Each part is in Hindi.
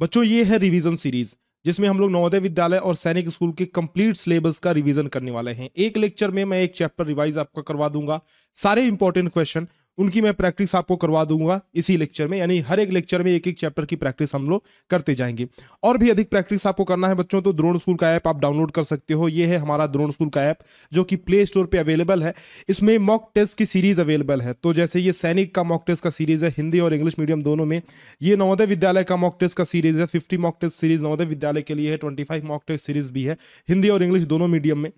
बच्चों ये है रिवीजन सीरीज जिसमें हम लोग नवोदय विद्यालय और सैनिक स्कूल के कंप्लीट सिलेबस का रिवीजन करने वाले हैं एक लेक्चर में मैं एक चैप्टर रिवाइज आपका करवा दूंगा सारे इंपॉर्टेंट क्वेश्चन उनकी मैं प्रैक्टिस आपको करवा दूंगा इसी लेक्चर में यानी हर एक लेक्चर में एक एक चैप्टर की प्रैक्टिस हम लोग करते जाएंगे और भी अधिक प्रैक्टिस आपको करना है बच्चों तो द्रोण स्कूल का ऐप आप डाउनलोड कर सकते हो ये है हमारा द्रोण स्कूल का ऐप जो कि प्ले स्टोर पर अवेलेबल है इसमें मॉक टेस्ट की सीरीज अवेलेबल है तो जैसे ये सैनिक का मॉक टेस्ट का सीरीज है हिंदी और इंग्लिश मीडियम दोनों में ये नवोदय विद्यालय का मॉक टेस्ट का सीरीज है fifty mock test series Navodaya Vidyalaya के लिए है twenty five mock test series भी है हिंदी और इंग्लिश दोनों मीडियम में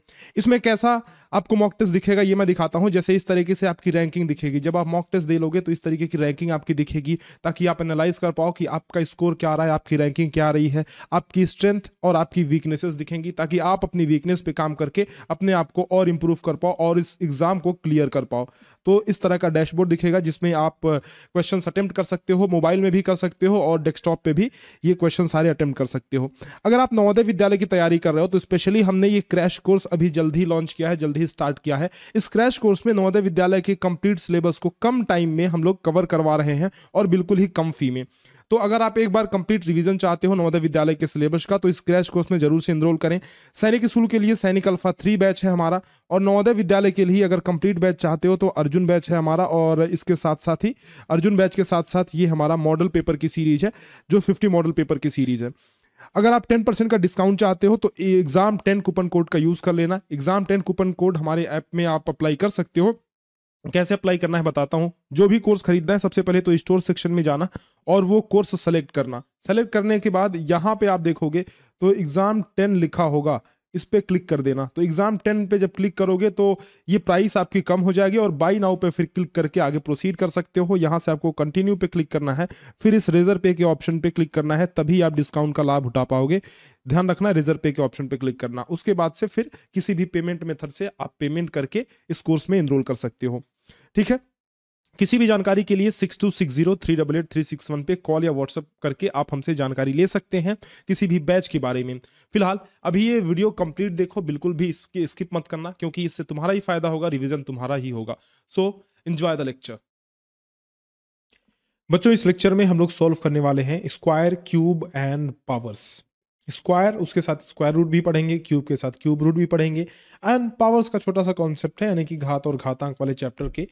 इसमें कैसा आपको मॉक टेस्ट दिखेगा ये मैं दिखाता हूँ जैसे इस तरीके से आपकी रैंकिंग दिखेगी जब आप मॉक टेस्ट दे लोगे तो इस तरीके की रैंकिंग आपकी दिखेगी ताकि आप एनालाइज कर पाओ कि आपका स्कोर क्या रहा है आपकी रैंकिंग क्या रही है आपकी स्ट्रेंथ और आपकी वीकनेसेस दिखेंगी ताकि आप अपनी वीकनेस पे काम करके अपने आप को और इम्प्रूव कर पाओ और इस एग्ज़ाम को क्लियर कर पाओ तो इस तरह का डैशबोर्ड दिखेगा जिसमें आप क्वेश्चन uh, अटैम्प्ट कर सकते हो मोबाइल में भी कर सकते हो और डेस्कटॉप पे भी ये क्वेश्चन सारे अटैम्प्ट कर सकते हो अगर आप नवोदय विद्यालय की तैयारी कर रहे हो तो स्पेशली हमने ये क्रैश कोर्स अभी जल्द लॉन्च किया है जल्द स्टार्ट किया है इस क्रैश कोर्स में नवोदय विद्यालय के कंप्लीट सिलेबस को कम टाइम में हम लोग कवर करवा रहे हैं और बिल्कुल ही कम फी में तो अगर आप एक बार कंप्लीट रिवीजन चाहते हो नवोदय विद्यालय के सिलेबस का तो इस क्रैश कोर्स में जरूर से इनरोल करें सैनिक स्कूल के लिए सैनिक अल्फा थ्री बैच है हमारा और नवोदय विद्यालय के लिए अगर कंप्लीट बैच चाहते हो तो अर्जुन बैच है हमारा और इसके साथ साथ ही अर्जुन बैच के साथ साथ ये हमारा मॉडल पेपर की सीरीज है जो फिफ्टी मॉडल पेपर की सीरीज है अगर आप 10% का डिस्काउंट चाहते हो तो एग्जाम 10 कूपन कोड का यूज कर लेना एग्जाम 10 कूपन कोड हमारे ऐप में आप अप्लाई कर सकते हो कैसे अप्लाई करना है बताता हूँ जो भी कोर्स खरीदना है सबसे पहले तो स्टोर सेक्शन में जाना और वो कोर्स सेलेक्ट करना सेलेक्ट करने के बाद यहाँ पे आप देखोगे तो एग्ज़ाम टेन लिखा होगा इस पर क्लिक कर देना तो एग्ज़ाम टेन पे जब क्लिक करोगे तो ये प्राइस आपकी कम हो जाएगी और बाई नाउ पे फिर क्लिक करके आगे प्रोसीड कर सकते हो यहाँ से आपको कंटिन्यू पे क्लिक करना है फिर इस रेजर पे के ऑप्शन पे क्लिक करना है तभी आप डिस्काउंट का लाभ उठा पाओगे ध्यान रखना रेजर पे के ऑप्शन पे क्लिक करना उसके बाद से फिर किसी भी पेमेंट मेथड से आप पेमेंट करके इस कोर्स में इनरोल कर सकते हो ठीक है किसी भी जानकारी के लिए six two six zero three double eight three six one पे कॉल या व्हाट्सअप करके आप हमसे जानकारी ले सकते हैं किसी भी बैच के बारे में फिलहाल अभी ये वीडियो कंप्लीट देखो बिल्कुल भी इसके स्किप मत करना क्योंकि इससे तुम्हारा ही फायदा होगा रिविजन तुम्हारा ही होगा सो एंजॉय द लेक्चर बच्चों इस लेक्चर में हम लोग सॉल्व करने वाले हैं square cube and powers square उसके साथ स्क्वायर रूट भी पढ़ेंगे क्यूब के साथ क्यूब रूट भी पढ़ेंगे एंड पावर्स का छोटा सा कॉन्सेप्ट है यानी कि घात और घातांक वाले चैप्टर के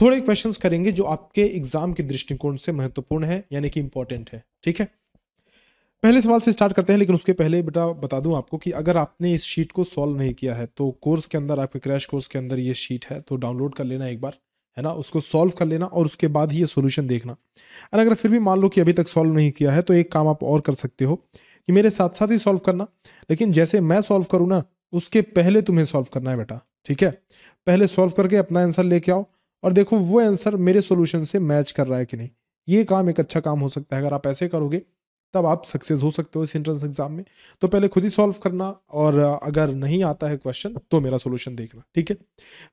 थोड़े क्वेश्चंस करेंगे जो आपके एग्जाम के दृष्टिकोण से महत्वपूर्ण है यानी कि इंपॉर्टेंट है ठीक है पहले सवाल से स्टार्ट करते हैं लेकिन उसके पहले बेटा बता दूं आपको कि अगर आपने इस शीट को सॉल्व नहीं किया है तो कोर्स के अंदर आपके क्रैश कोर्स के अंदर ये शीट है तो डाउनलोड कर लेना एक बार है ना उसको सॉल्व कर लेना और उसके बाद ही ये सोल्यूशन देखना और अगर फिर भी मान लो कि अभी तक सॉल्व नहीं किया है तो एक काम आप और कर सकते हो कि मेरे साथ साथ ही सॉल्व करना लेकिन जैसे मैं सॉल्व करूँ ना उसके पहले तुम्हें सॉल्व करना है बेटा ठीक है पहले सॉल्व करके अपना आंसर लेके आओ और देखो वो आंसर मेरे सोल्यूशन से मैच कर रहा है कि नहीं ये काम एक अच्छा काम हो सकता है अगर आप ऐसे करोगे तब आप सक्सेस हो सकते हो इस एंट्रेंस एग्जाम में तो पहले खुद ही सॉल्व करना और अगर नहीं आता है क्वेश्चन तो मेरा सोल्यूशन देखना ठीक है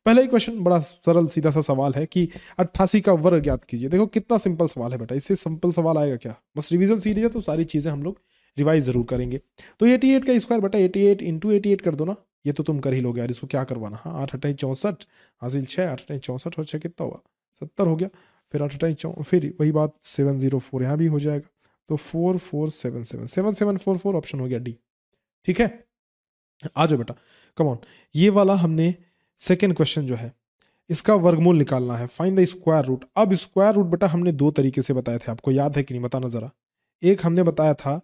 पहला ही क्वेश्चन बड़ा सरल सीधा सा सवाल है कि अट्ठासी का वर्ग याद कीजिए देखो कितना सिंपल सवाल है बेटा इससे सिंपल सवाल आएगा क्या बस रिविजन सीरीज है तो सारी चीज़ें हम लोग रिवाइज ज़रूर करेंगे तो एटी एट का स्क्वायर बटा eighty eight into eighty eight कर दो ना ये तो तुम कर ही लोगे यार इसको क्या करवाना हाँ आठ अट्ठाई चौंसठ हासिल छः आठ अट्ठाई चौंसठ और छः कितना हुआ सत्तर हो गया फिर आठ अट्ठाई चौ फिर वही बात सेवन जीरो फोर यहाँ भी हो जाएगा तो four four seven seven seven seven four four option हो गया डी ठीक है आ जाओ बेटा कमॉन ये वाला हमने सेकेंड क्वेश्चन जो है इसका वर्गमूल निकालना है फाइंड द स्क्वायर रूट अब स्क्वायर रूट बेटा हमने दो तरीके से बताए थे आपको याद है कि नहीं बताना ज़रा एक हमने बताया था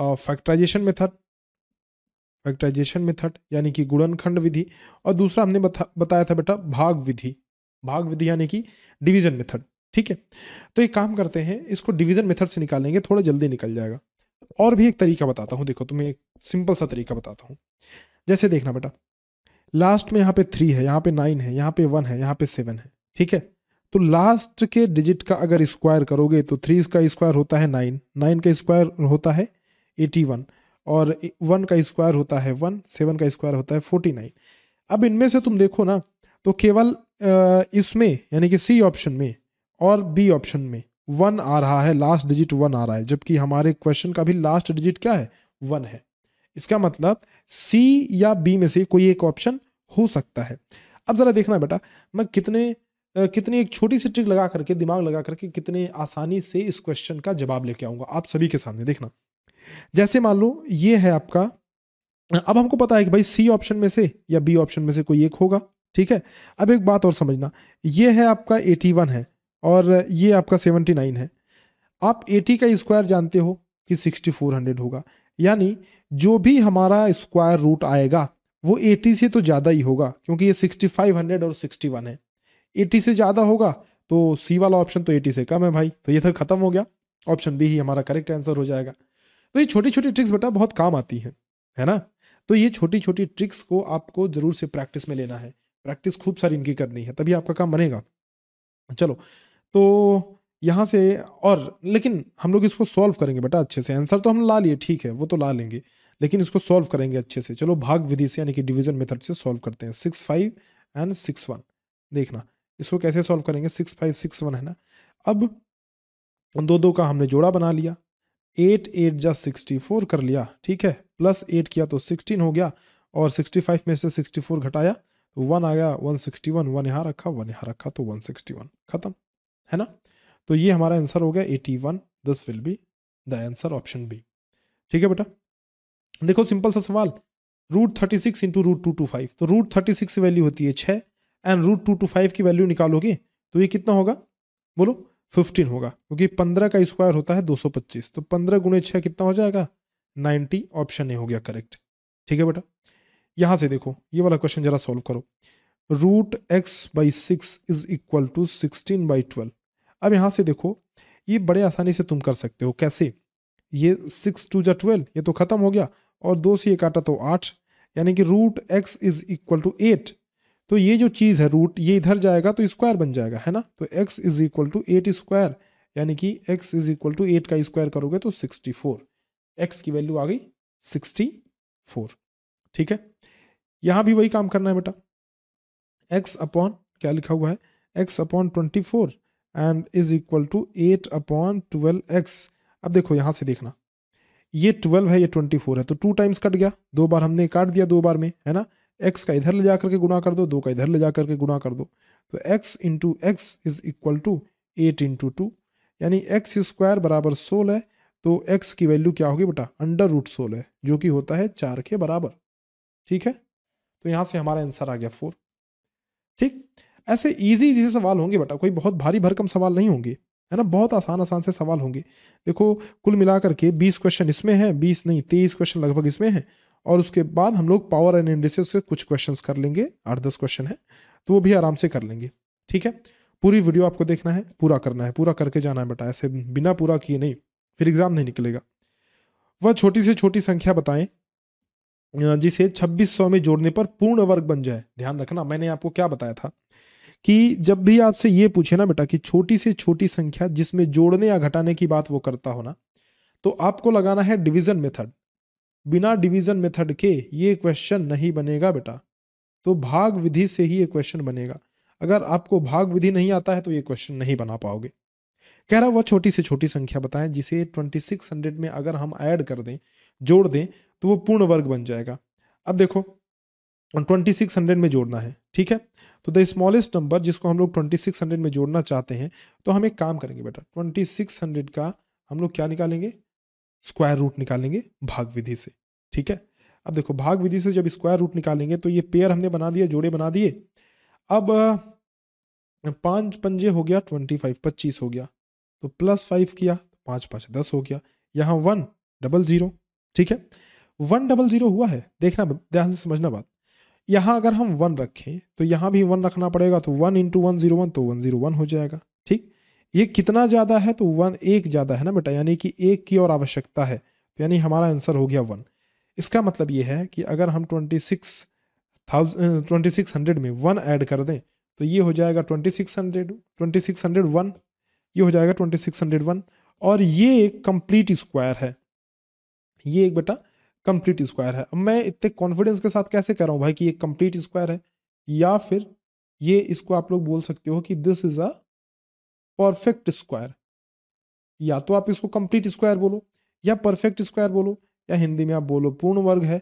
फैक्टराइजेशन मेथड फैक्टराइजेशन मेथड यानी कि गुणनखंड विधि और दूसरा हमने बता, बताया था बेटा भाग विधि भाग विधि यानी कि डिवीजन मेथड ठीक है तो एक काम करते हैं इसको डिवीजन मेथड से निकालेंगे थोड़ा जल्दी निकल जाएगा और भी एक तरीका बताता हूँ देखो तुम्हें एक सिंपल सा तरीका बताता हूँ जैसे देखना बेटा लास्ट में यहाँ पे थ्री है यहाँ पे नाइन है यहाँ पे वन है यहाँ पे सेवन है ठीक है तो लास्ट के डिजिट का अगर स्क्वायर करोगे तो थ्री का स्क्वायर होता है नाइन नाइन का स्क्वायर होता है एटी वन और वन का स्क्वायर होता है वन सेवन का स्क्वायर होता है फोर्टी नाइन अब इनमें से तुम देखो ना तो केवल इसमें यानी कि सी ऑप्शन में और बी ऑप्शन में वन आ रहा है लास्ट डिजिट वन आ रहा है जबकि हमारे क्वेश्चन का भी लास्ट डिजिट क्या है वन है इसका मतलब सी या बी में से कोई एक ऑप्शन हो सकता है अब ज़रा देखना बेटा मैं कितने कितनी एक छोटी सी ट्रिक लगा करके दिमाग लगा करके कितने आसानी से इस क्वेश्चन का जवाब लेके आऊँगा आप सभी के सामने देखना जैसे मान लो ये है आपका अब हमको पता है कि भाई सी ऑप्शन में से या बी ऑप्शन में से कोई एक होगा ठीक है अब एक बात और समझना ये है आपका 81 है और ये आपका 79 है आप 80 का स्क्वायर जानते हो कि 6400 होगा यानी जो भी हमारा स्क्वायर रूट आएगा वो 80 से तो ज़्यादा ही होगा क्योंकि ये 6500 और 61 है 80 से ज़्यादा होगा तो सी वाला ऑप्शन तो 80 से कम है भाई तो ये तो ख़त्म हो गया ऑप्शन बी ही हमारा करेक्ट आंसर हो जाएगा तो ये छोटी छोटी ट्रिक्स बेटा बहुत काम आती हैं है ना तो ये छोटी छोटी ट्रिक्स को आपको ज़रूर से प्रैक्टिस में लेना है प्रैक्टिस खूब सारी इनकी करनी है तभी आपका काम बनेगा चलो तो यहाँ से और लेकिन हम लोग इसको सॉल्व करेंगे बेटा अच्छे से आंसर तो हम ला लिए ठीक है वो तो ला लेंगे लेकिन इसको सॉल्व करेंगे अच्छे से चलो भाग विधि से यानी कि डिवीजन मेथड से सॉल्व करते हैं six five and six one देखना इसको कैसे सॉल्व करेंगे सिक्स फाइव सिक्स वन है ना अब दो दो का हमने जोड़ा बना लिया एट एट जा सिक्सटी फोर कर लिया ठीक है प्लस एट किया तो सिक्सटीन हो गया और सिक्सटी फाइव में से सिक्सटी फोर घटाया तो वन आ गया वन सिक्सटी वन वन यहाँ रखा वन यहाँ रखा तो वन सिक्सटी वन खत्म है ना तो ये हमारा आंसर हो गया eighty one this will be the answer option B ठीक है बेटा देखो सिंपल सा सवाल root thirty six into root two two five तो रूट थर्टी सिक्स की वैल्यू होती है छः and root two two five की वैल्यू निकालोगे तो ये कितना होगा बोलो फिफ्टीन होगा क्योंकि पंद्रह का स्क्वायर होता है दो सौ पच्चीस तो पंद्रह गुणे छः कितना हो जाएगा नाइन्टी ऑप्शन ए हो गया करेक्ट ठीक है बेटा यहाँ से देखो ये वाला क्वेश्चन जरा सॉल्व करो root x by six is equal to sixteen by twelve अब यहाँ से देखो ये बड़े आसानी से तुम कर सकते हो कैसे ये सिक्स टू या ट्वेल्व ये तो खत्म हो गया और दो से ये काटा तो आठ यानी कि root x is equal to eight तो ये जो चीज़ है रूट ये इधर जाएगा तो स्क्वायर बन जाएगा है ना तो x is equal to eight square यानी कि x is equal to eight का स्क्वायर करोगे तो सिक्सटी फोर एक्स की वैल्यू आ गई सिक्सटी फोर ठीक है यहाँ भी वही काम करना है बेटा एक्स अपॉन क्या लिखा हुआ है x upon twenty four and is equal to eight upon twelve x अब देखो यहाँ से देखना ये ट्वेल्व है ये ट्वेंटी फोर है तो टू टाइम्स कट गया दो बार हमने काट दिया दो बार में है ना एक्स का इधर ले जा करके गुणा कर दो दो का इधर ले जा करके गुणा कर दो तो x into x is equal to eight into two यानी एक्स स्क्वायर बराबर सोल है तो एक्स की वैल्यू क्या होगी बेटा अंडर रूट सोल है जो कि होता है चार के बराबर ठीक है तो यहाँ से हमारा आंसर आ गया फोर ठीक ऐसे ईजी जैसे सवाल होंगे बेटा कोई बहुत भारी भरकम सवाल नहीं होंगे है ना बहुत आसान आसान से सवाल होंगे देखो कुल मिलाकर के बीस क्वेश्चन इसमें हैं बीस नहीं तेईस क्वेश्चन लगभग इसमें हैं और उसके बाद हम लोग पावर एंड इंडिसेस के कुछ क्वेश्चंस कर लेंगे आठ दस क्वेश्चन है तो वो भी आराम से कर लेंगे ठीक है पूरी वीडियो आपको देखना है पूरा करना है पूरा करके जाना है बेटा ऐसे बिना पूरा किए नहीं फिर एग्ज़ाम नहीं निकलेगा वह छोटी से छोटी संख्या बताएं जिसे 2600 में जोड़ने पर पूर्ण वर्ग बन जाए ध्यान रखना मैंने आपको क्या बताया था कि जब भी आपसे ये पूछे ना बेटा कि छोटी से छोटी संख्या जिसमें जोड़ने या घटाने की बात वो करता हो ना तो आपको लगाना है डिवीजन मेथड बिना डिवीजन मेथड के ये क्वेश्चन नहीं बनेगा बेटा तो भाग विधि से ही ये क्वेश्चन बनेगा अगर आपको भाग विधि नहीं आता है तो ये क्वेश्चन नहीं बना पाओगे कह रहा वह छोटी से छोटी संख्या बताएं जिसे 2600 में अगर हम ऐड कर दें जोड़ दें तो वो पूर्ण वर्ग बन जाएगा अब देखो 2600 में जोड़ना है ठीक है तो द स्मॉलेस्ट नंबर जिसको हम लोग 2600 में जोड़ना चाहते हैं तो हम एक काम करेंगे बेटा 2600 का हम लोग क्या निकालेंगे स्क्वायर रूट निकालेंगे भाग विधि से ठीक है अब देखो भाग विधि से जब स्क्वायर रूट निकालेंगे तो ये पेयर हमने बना दिया जोड़े बना दिए अब पाँच पंजे हो गया ट्वेंटी फाइव पच्चीस हो गया तो प्लस फाइव किया पाँच पाँच दस हो गया यहाँ वन डबल जीरो ठीक है वन डबल जीरो हुआ है देखना ध्यान से समझना बात यहाँ अगर हम वन रखें तो यहाँ भी वन रखना पड़ेगा तो one into one zero one तो वन जीरो वन हो जाएगा ये कितना ज़्यादा है तो वन एक ज़्यादा है ना बेटा यानी कि एक की और आवश्यकता है तो यानी हमारा आंसर हो गया वन इसका मतलब ये है कि अगर हम twenty six thousand twenty six hundred में वन ऐड कर दें तो ये हो जाएगा twenty six hundred twenty six hundred one ये हो जाएगा ट्वेंटी सिक्स हंड्रेड वन और ये एक कंप्लीट स्क्वायर है ये एक बेटा कंप्लीट स्क्वायर है अब मैं इतने कॉन्फिडेंस के साथ कैसे कह रहा हूँ भाई कि ये कंप्लीट स्क्वायर है या फिर ये इसको आप लोग बोल सकते हो कि this is a perfect square या तो आप इसको कंप्लीट स्क्वायर बोलो या परफेक्ट स्क्वायर बोलो या हिंदी में आप बोलो पूर्ण वर्ग है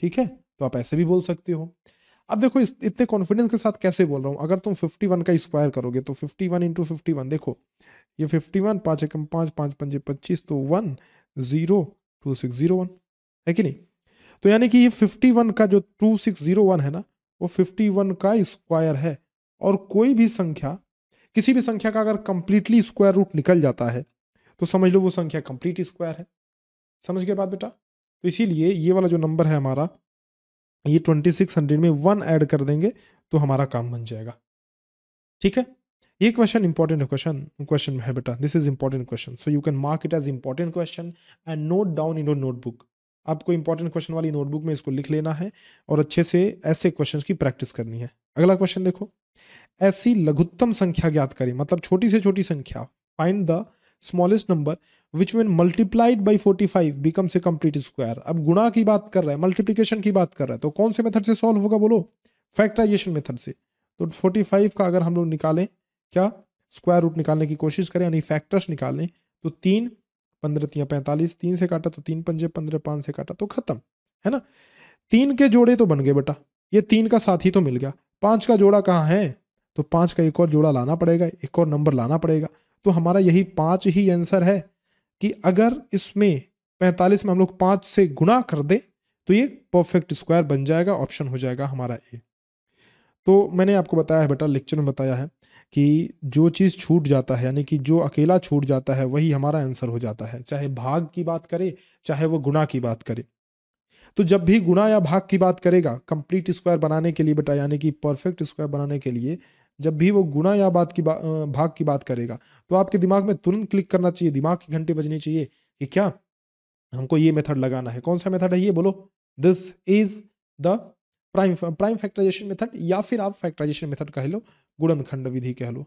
ठीक है तो आप ऐसे भी बोल सकते हो अब देखो इतने कॉन्फिडेंस के साथ कैसे बोल रहा हूँ अगर तुम 51 का स्क्वायर करोगे तो 51 वन इंटू फिफ्टी देखो ये 51 वन पाँच एकम पाँच पाँच पंजे पच्चीस तो one zero two six zero one है कि नहीं तो यानी कि ये 51 का जो टू सिक्स जीरो वन है ना वो 51 का स्क्वायर है और कोई भी संख्या किसी भी संख्या का अगर कंप्लीटली स्क्वायर रूट निकल जाता है तो समझ लो वो संख्या कंप्लीट स्क्वायर है समझ के बाद बेटा तो इसीलिए ये वाला जो नंबर है हमारा ये ट्वेंटी सिक्स हंड्रेड में वन ऐड कर देंगे तो हमारा काम बन जाएगा ठीक है ये क्वेश्चन इंपॉर्टेंट क्वेश्चन क्वेश्चन है बेटा this is important question so you can mark it as important question and note down in your notebook आपको इंपॉर्टेंट क्वेश्चन वाली नोटबुक में इसको लिख लेना है और अच्छे से ऐसे क्वेश्चन की प्रैक्टिस करनी है अगला क्वेश्चन देखो ऐसी लघुत्तम संख्या ज्ञात करें मतलब छोटी से छोटी संख्या find the smallest number which when multiplied by forty five becomes a complete square अब गुणा की बात कर रहा है मल्टीप्लीकेशन की बात कर रहा है तो कौन से मेथड से सॉल्व होगा बोलो फैक्ट्राइजेशन मेथड से तो फोर्टी फाइव का अगर हम लोग निकालें क्या स्क्वायर रूट निकालने की कोशिश करें यानी फैक्टर्स निकालें तो तीन पंद्रह तीन पैंतालीस तीन से काटा तो तीन पंजे पंद्रह पाँच से काटा तो खत्म है ना तीन के जोड़े तो बन गए बेटा ये तीन का साथ ही तो मिल गया पाँच का जोड़ा कहाँ है तो पाँच का एक और जोड़ा लाना पड़ेगा एक और नंबर लाना पड़ेगा तो हमारा यही पाँच ही आंसर है कि अगर इसमें पैंतालीस में हम लोग पाँच से गुना कर दें तो ये परफेक्ट स्क्वायर बन जाएगा ऑप्शन हो जाएगा हमारा ए तो मैंने आपको बताया है बेटा लेक्चर में बताया है कि जो चीज़ छूट जाता है यानी कि जो अकेला छूट जाता है वही हमारा आंसर हो जाता है चाहे भाग की बात करे चाहे वो गुणा की बात करे तो जब भी गुणा या भाग की बात करेगा कंप्लीट स्क्वायर बनाने के लिए बेटा यानी कि परफेक्ट स्क्वायर बनाने के लिए जब भी वो गुना या बात की बा, भाग की बात करेगा तो आपके दिमाग में तुरंत क्लिक करना चाहिए दिमाग की घंटे बजनी चाहिए कि क्या हमको ये मेथड लगाना है कौन सा मेथड है ये बोलो this is the prime prime factorization method या फिर आप फैक्टराइजेशन मेथड कह लो गुणनखंड विधि कह लो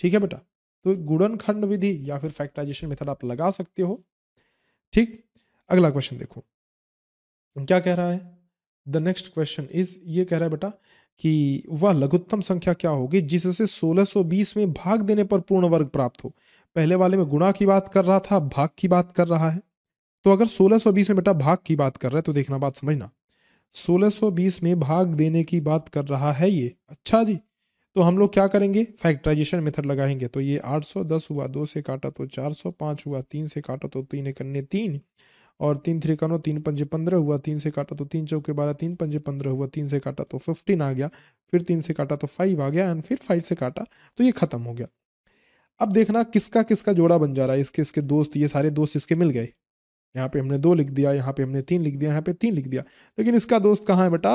ठीक है बेटा तो गुणनखंड विधि या फिर फैक्टराइजेशन मेथड आप लगा सकते हो ठीक अगला क्वेश्चन देखो क्या कह रहा है द नेक्स्ट क्वेश्चन इज ये कह रहा है बेटा कि वह लघुत्तम संख्या क्या होगी जिससे 1620 में भाग देने पर पूर्ण वर्ग प्राप्त हो पहले वाले में गुणा की बात कर रहा था भाग की बात कर रहा है तो अगर 1620 में बेटा भाग की बात कर रहा है तो देखना बात समझना 1620 में भाग देने की बात कर रहा है ये अच्छा जी तो हम लोग क्या करेंगे फैक्टराइजेशन मेथड लगाएंगे तो ये 810 हुआ दो से काटा तो 405 हुआ तीन से काटा तो तीन एक अन्य तीन और तीन थ्री कनो तीन पंजे पंद्रह हुआ तीन से काटा तो तीन चौके बारह तीन पंजे पंद्रह हुआ तीन से काटा तो फिफ्टीन आ गया फिर तीन से काटा तो फाइव आ गया एंड फिर फाइव से काटा तो ये ख़त्म हो गया अब देखना किसका किसका जोड़ा बन जा रहा है इसके इसके दोस्त ये सारे दोस्त इसके मिल गए यहाँ पे हमने दो लिख दिया यहाँ पे हमने तीन लिख दिया यहाँ पे तीन लिख दिया लेकिन इसका दोस्त कहाँ है बेटा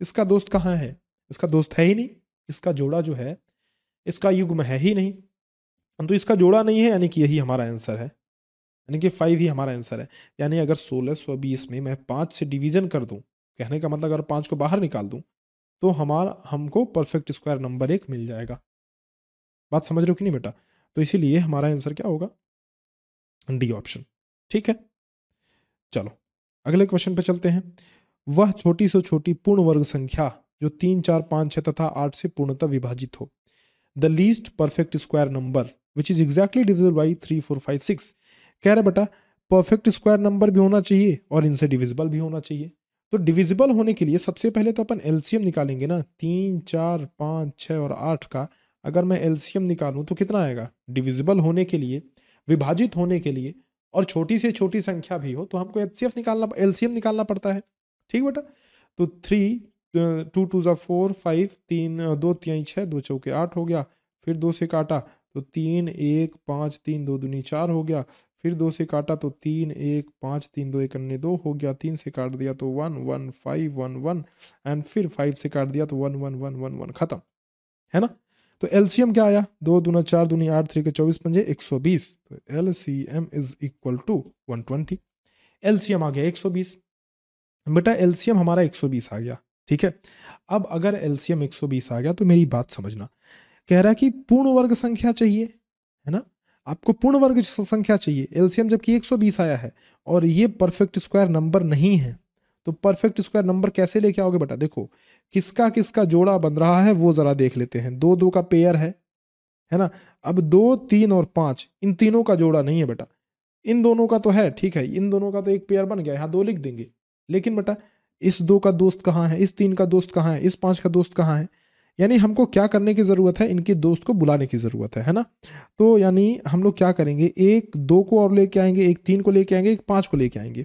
इसका दोस्त कहाँ है इसका दोस्त है ही नहीं इसका जोड़ा जो है इसका युग्म है ही नहीं तो इसका जोड़ा नहीं है यानी कि यही हमारा आंसर है यानी कि फाइव ही हमारा आंसर है यानी अगर सोलह सौ बीस में मैं पाँच से डिवीजन कर दूँ कहने का मतलब अगर पाँच को बाहर निकाल दूँ तो हमारा हमको परफेक्ट स्क्वायर नंबर एक मिल जाएगा बात समझ रहे हो कि नहीं बेटा तो इसीलिए हमारा आंसर क्या होगा डी ऑप्शन ठीक है चलो अगले क्वेश्चन पे चलते हैं वह छोटी से छोटी पूर्ण वर्ग संख्या जो तीन चार पाँच छः तथा आठ से पूर्णतः विभाजित हो the least perfect square number which is exactly divisible by three four five six कह रहे बेटा परफेक्ट स्क्वायर नंबर भी होना चाहिए और इनसे डिविजिबल भी होना चाहिए तो डिविजिबल होने के लिए सबसे पहले तो अपन एलसीएम निकालेंगे ना तीन चार पाँच छः और आठ का अगर मैं एलसीएम निकालूं तो कितना आएगा डिविजिबल होने के लिए विभाजित होने के लिए और छोटी से छोटी संख्या भी हो तो हमको एच निकालना एलसीएम निकालना पड़ता है ठीक बेटा तो थ्री टू टू ज़ा फोर फाइव तीन दो तीन छः दो चौके आठ हो गया फिर दो से काटा तो तीन एक पाँच तीन दो दूनी चार हो गया फिर दो से काटा तो तीन एक पाँच तीन दो एक अन्य दो हो गया तीन से काट दिया तो one one five one one and फिर फाइव से काट दिया तो one one one one one खत्म है ना तो एलसीएम क्या आया दो दूना चार दूनी आठ थ्री के चौबीस पंजे एक सौ बीस तो L C M is equal to one twenty LCM आ गया एक सौ बीस बेटा एलसीएम हमारा एक सौ बीस आ गया ठीक है अब अगर एलसीएम एक सौ बीस आ गया तो मेरी बात समझना कह रहा है कि पूर्ण वर्ग संख्या चाहिए है ना आपको पूर्ण वर्ग संख्या चाहिए एलसीएम जबकि 120 आया है और ये परफेक्ट स्क्वायर नंबर नहीं है तो परफेक्ट स्क्वायर नंबर कैसे लेके आओगे बेटा देखो किसका किसका जोड़ा बन रहा है वो ज़रा देख लेते हैं दो दो का पेयर है है ना अब दो तीन और पांच इन तीनों का जोड़ा नहीं है बेटा इन दोनों का तो है ठीक है इन दोनों का तो एक पेयर बन गया यहाँ दो लिख देंगे लेकिन बेटा इस दो का दोस्त कहाँ है इस तीन का दोस्त कहाँ है इस पांच का दोस्त कहाँ है यानी हमको क्या करने की ज़रूरत है इनके दोस्त को बुलाने की ज़रूरत है है ना तो यानी हम लोग क्या करेंगे एक दो को और लेके आएंगे एक तीन को लेके आएंगे एक पाँच को लेके आएंगे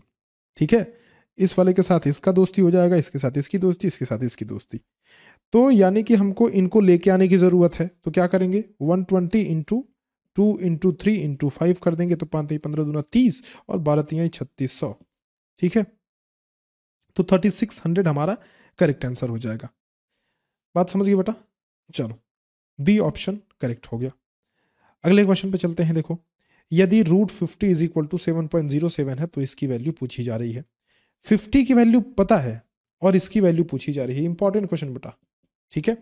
ठीक है इस वाले के साथ इसका दोस्ती हो जाएगा इसके साथ इसकी दोस्ती इसके साथ इसकी दोस्ती तो यानी कि हमको इनको लेके आने की ज़रूरत है तो क्या करेंगे one twenty into two into three into five कर देंगे तो पाँच पंद्रह दूना तीस और बारह तीन छत्तीस सौ ठीक है तो थर्टी सिक्स हंड्रेड हमारा करेक्ट आंसर हो जाएगा बात समझ गई बेटा चलो बी ऑप्शन करेक्ट हो गया अगले क्वेश्चन पे चलते हैं देखो यदि root fifty is equal to seven point zero seven है तो इसकी वैल्यू पूछी जा रही है फिफ्टी की वैल्यू पता है और इसकी वैल्यू पूछी जा रही है इंपॉर्टेंट क्वेश्चन बेटा ठीक है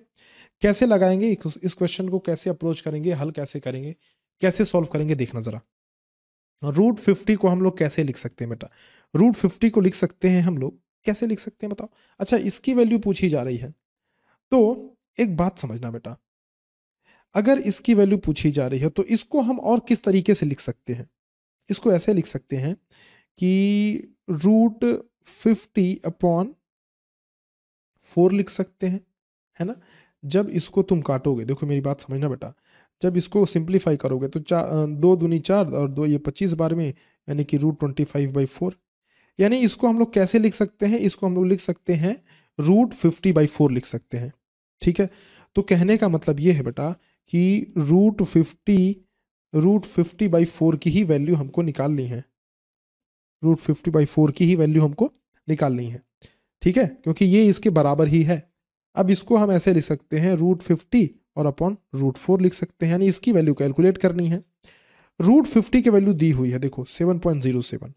कैसे लगाएंगे इस क्वेश्चन को कैसे अप्रोच करेंगे हल कैसे करेंगे कैसे सॉल्व करेंगे देखना जरा रूट फिफ्टी को हम लोग कैसे लिख सकते हैं बेटा रूट फिफ्टी को लिख सकते हैं हम लोग कैसे लिख सकते हैं बताओ अच्छा इसकी वैल्यू पूछी जा रही है तो एक बात समझना बेटा अगर इसकी वैल्यू पूछी जा रही है तो इसको हम और किस तरीके से लिख सकते हैं इसको ऐसे लिख सकते हैं कि रूट फिफ्टी अपॉन फोर लिख सकते हैं है ना जब इसको तुम काटोगे देखो मेरी बात समझना बेटा जब इसको सिंप्लीफाई करोगे तो चार दो दूनी चार और दो ये पच्चीस बार में यानी कि root twenty five by four यानी इसको हम लोग कैसे लिख सकते हैं इसको हम लोग लिख सकते हैं रूट फिफ्टी बाई फोर लिख सकते हैं ठीक है तो कहने का मतलब ये है बेटा कि root fifty root fifty by four की ही वैल्यू हमको निकालनी है रूट फिफ्टी बाई फोर की ही वैल्यू हमको निकालनी है ठीक है क्योंकि ये इसके बराबर ही है अब इसको हम ऐसे लिख सकते हैं रूट फिफ्टी और अपॉन रूट फोर लिख सकते हैं यानी इसकी वैल्यू कैलकुलेट करनी है रूट फिफ्टी की वैल्यू दी हुई है देखो सेवन पॉइंट जीरो सेवन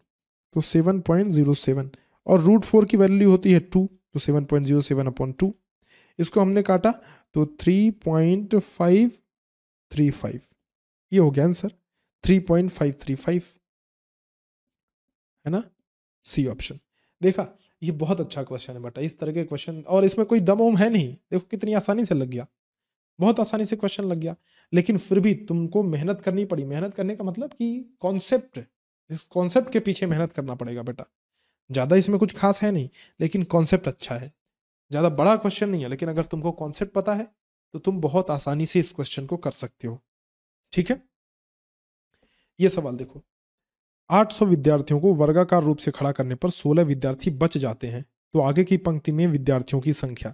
तो सेवन पॉइंट जीरो सेवन और रूट फोर की वैल्यू होती है टू तो seven point zero seven upon two इसको हमने काटा तो three point five three five ये हो गया answer three point five three five है ना सी ऑप्शन देखा ये बहुत अच्छा क्वेश्चन है बेटा इस तरह के क्वेश्चन और इसमें कोई दम उम है नहीं देखो कितनी आसानी से लग गया बहुत आसानी से क्वेश्चन लग गया लेकिन फिर भी तुमको मेहनत करनी पड़ी मेहनत करने का मतलब कि कॉन्सेप्ट इस कॉन्सेप्ट के पीछे मेहनत करना पड़ेगा बेटा ज़्यादा इसमें कुछ खास है नहीं लेकिन कॉन्सेप्ट अच्छा है ज़्यादा बड़ा क्वेश्चन नहीं है लेकिन अगर तुमको कॉन्सेप्ट पता है तो तुम बहुत आसानी से इस क्वेश्चन को कर सकते हो ठीक है ये सवाल देखो 800 विद्यार्थियों को वर्गाकार रूप से खड़ा करने पर 16 विद्यार्थी बच जाते हैं तो आगे की पंक्ति में विद्यार्थियों की संख्या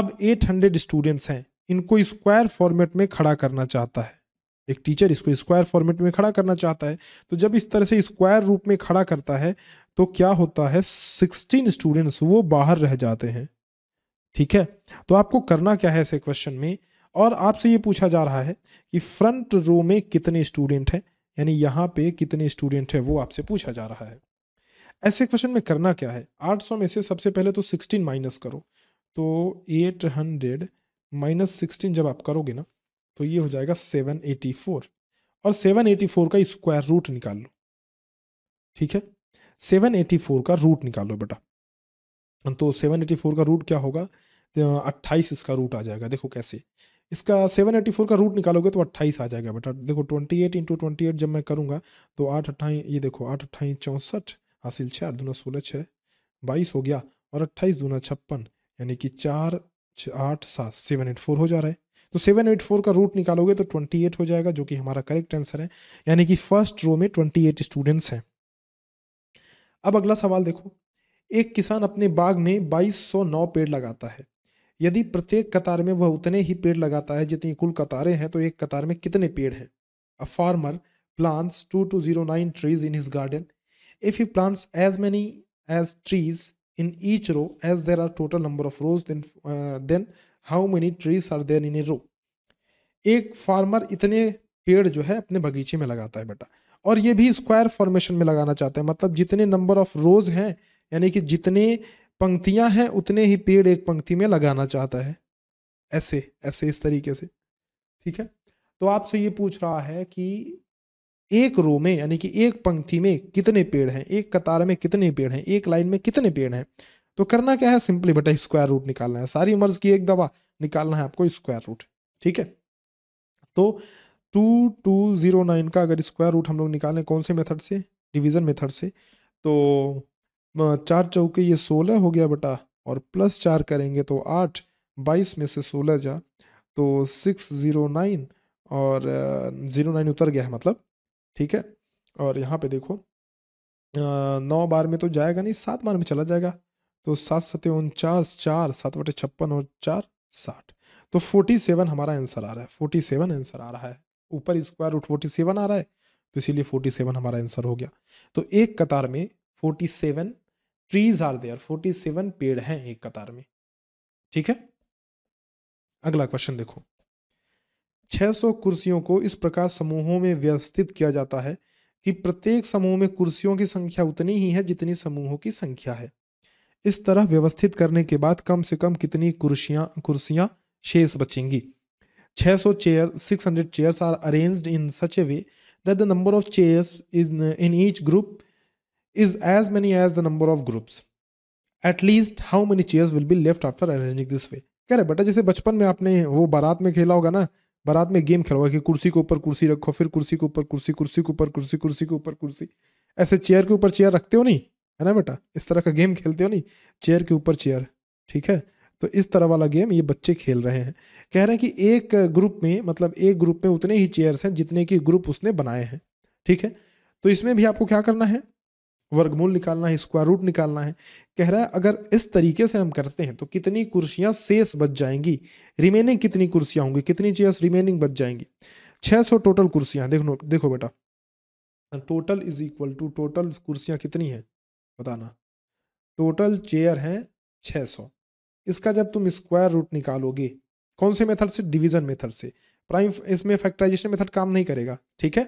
अब 800 स्टूडेंट्स हैं इनको स्क्वायर फॉर्मेट में खड़ा करना चाहता है एक टीचर इसको स्क्वायर फॉर्मेट में खड़ा करना चाहता है तो जब इस तरह से स्क्वायर रूप में खड़ा करता है तो क्या होता है सिक्सटीन स्टूडेंट्स वो बाहर रह जाते हैं ठीक है तो आपको करना क्या है ऐसे क्वेश्चन में और आपसे ये पूछा जा रहा है कि फ्रंट रो में कितने स्टूडेंट हैं यानी यहाँ पे कितने स्टूडेंट हैं वो आपसे पूछा जा रहा है ऐसे क्वेश्चन में करना क्या है 800 में से सबसे पहले तो 16 माइनस करो तो 800 हंड्रेड माइनस सिक्सटीन जब आप करोगे ना तो ये हो जाएगा 784 और 784 का स्क्वायर रूट निकाल लो ठीक है 784 का रूट निकालो बेटा तो सेवन एटी फोर का रूट क्या होगा तो अट्ठाईस इसका रूट आ जाएगा देखो कैसे इसका सेवन एटी फोर का रूट निकालोगे तो अट्ठाईस आ जाएगा बेटा देखो twenty eight into twenty eight जब मैं करूँगा तो आठ अट्ठाई ये देखो आठ अट्ठाई चौंसठ हासिल छः आठ दूना सोलह छः बाईस हो गया और अट्ठाईस दूना छप्पन यानी कि चार आठ सात सेवन एट फोर हो जा रहा है तो सेवन एट फोर का रूट निकालोगे तो ट्वेंटी एट हो जाएगा जो कि हमारा करेक्ट आंसर है यानी कि फर्स्ट रो में ट्वेंटी एट स्टूडेंट्स हैं अब अगला सवाल देखो एक किसान अपने बाग में 2209 पेड़ लगाता है यदि प्रत्येक कतार में वह उतने ही पेड़ लगाता है जितनी कुल कतारें हैं तो एक कतार में कितने पेड़ हैं a farmer two two zero nine trees in his garden if he plants as many as trees in each row as there are total number of rows then how many trees are there in a row एक फार्मर इतने पेड़ जो है अपने बगीचे में लगाता है बेटा और ये भी स्क्वायर फॉर्मेशन में लगाना चाहते हैं मतलब जितने नंबर ऑफ रोज हैं यानी कि जितने पंक्तियां हैं उतने ही पेड़ एक पंक्ति में लगाना चाहता है ऐसे ऐसे इस तरीके से ठीक है तो आपसे ये पूछ रहा है कि एक रो में यानी कि एक पंक्ति में कितने पेड़ हैं एक कतार में कितने पेड़ हैं एक लाइन में कितने पेड़ हैं तो करना क्या है सिंपली बेटा स्क्वायर रूट निकालना है सारी मर्ज की एक दवा निकालना है आपको स्क्वायर रूट ठीक है तो टू टू जीरो नाइन का अगर स्क्वायर रूट हम लोग निकालें कौन से मेथड से डिवीजन मेथड से तो चार चौके ये सोलह हो गया बेटा और प्लस चार करेंगे तो आठ बाईस में से सोलह जा तो सिक्स ज़ीरो नाइन और ज़ीरो नाइन उतर गया है मतलब ठीक है और यहाँ पे देखो नौ बार में तो जाएगा नहीं सात बार में चला जाएगा तो सात सत्य उनचास चार सात बटे छप्पन और चार साठ तो फोर्टी सेवन हमारा आंसर आ रहा है फोर्टी सेवन आंसर आ रहा है ऊपर स्क्वायर रूट फोर्टी सेवन आ रहा है तो इसीलिए फोर्टी सेवन हमारा आंसर हो गया तो एक कतार में forty seven trees are there forty seven पेड़ हैं एक कतार में ठीक है अगला क्वेश्चन देखो 600 कुर्सियों को इस प्रकार समूहों में व्यवस्थित किया जाता है कि प्रत्येक समूह में कुर्सियों की संख्या उतनी ही है जितनी समूहों की संख्या है इस तरह व्यवस्थित करने के बाद कम से कम कितनी कुर्सियां कुर्सियां शेष बचेंगी 600 chair 600 chairs are arranged in such a way that the number of chairs in in each group is as many as the number of groups. At least how many chairs will be left after arranging this way? कह रहे बेटा जैसे बचपन में आपने वो बारात में खेला होगा ना बारात में गेम खेला होगा कि कुर्सी के ऊपर कुर्सी रखो फिर कुर्सी के ऊपर कुर्सी कुर्सी के ऊपर कुर्सी कुर्सी के ऊपर कुर्सी ऐसे चेयर के ऊपर चेयर रखते हो नहीं है ना बेटा इस तरह का गेम खेलते हो नहीं चेयर के ऊपर चेयर ठीक है तो इस तरह वाला गेम ये बच्चे खेल रहे हैं कह रहे हैं कि एक ग्रुप में मतलब एक ग्रुप में उतने ही चेयर्स हैं जितने की ग्रुप उसने बनाए हैं ठीक है तो इसमें भी आपको क्या करना है वर्गमूल निकालना है स्क्वायर रूट निकालना है कह रहा है अगर इस तरीके से हम करते हैं तो कितनी कुर्सियां शेष बच जाएंगी रिमेनिंग कितनी कुर्सियां होंगी कितनी चेयर्स रिमेनिंग बच जाएंगी 600 टोटल कुर्सियां देखो देखो बेटा total is equal to total कुर्सियां कितनी हैं बताना टोटल चेयर हैं 600 इसका जब तुम स्क्वायर रूट निकालोगे कौन से मेथड से डिवीजन मेथड से प्राइम इसमें फैक्ट्राइजेशन मेथड काम नहीं करेगा ठीक है